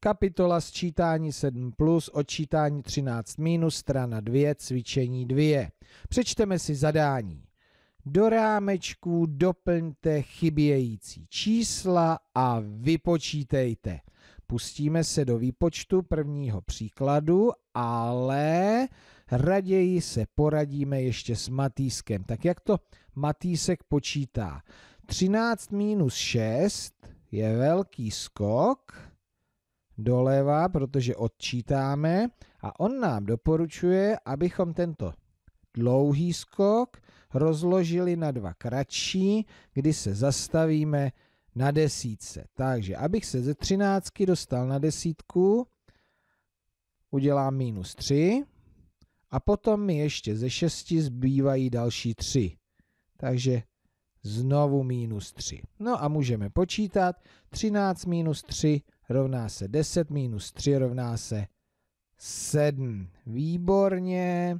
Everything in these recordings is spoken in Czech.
Kapitola sčítání 7 plus, odčítání 13 minus, strana 2, cvičení 2. Přečteme si zadání. Do rámečků doplňte chybějící čísla a vypočítejte. Pustíme se do výpočtu prvního příkladu, ale raději se poradíme ještě s Matýskem. Tak jak to Matýsek počítá? 13 minus 6 je velký skok, doleva, protože odčítáme a on nám doporučuje, abychom tento dlouhý skok rozložili na dva kratší, kdy se zastavíme na desítce. Takže abych se ze třináctky dostal na desítku, udělám minus tři a potom mi ještě ze 6 zbývají další 3. Takže znovu minus 3. No a můžeme počítat 13 minus 3 rovná se 10 minus 3 rovná se 7. Výborně.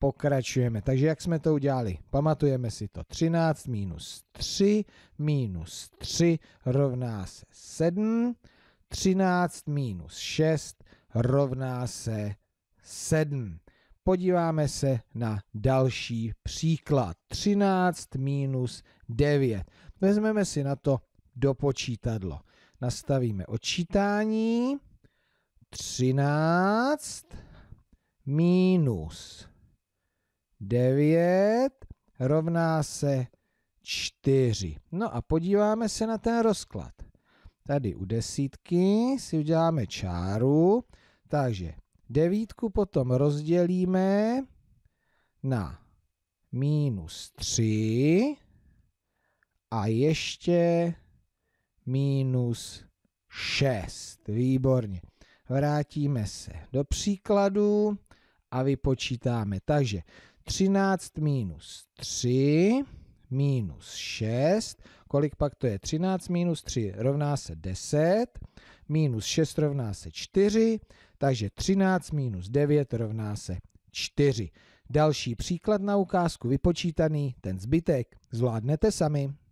Pokračujeme. Takže jak jsme to udělali? Pamatujeme si to. 13 minus 3 minus 3 rovná se 7. 13 minus 6 rovná se 7. Podíváme se na další příklad. 13 minus 9. Vezmeme si na to dopočítadlo nastavíme odčítání. 13 minus 9 rovná se 4. No a podíváme se na ten rozklad. Tady u desítky si uděláme čáru, takže devítku potom rozdělíme na minus 3 a ještě minus 6. Výborně. Vrátíme se do příkladu a vypočítáme. Takže 13 minus 3 minus 6. Kolik pak to je? 13 minus 3 rovná se 10. Minus 6 rovná se 4. Takže 13 minus 9 rovná se 4. Další příklad na ukázku vypočítaný, ten zbytek zvládnete sami.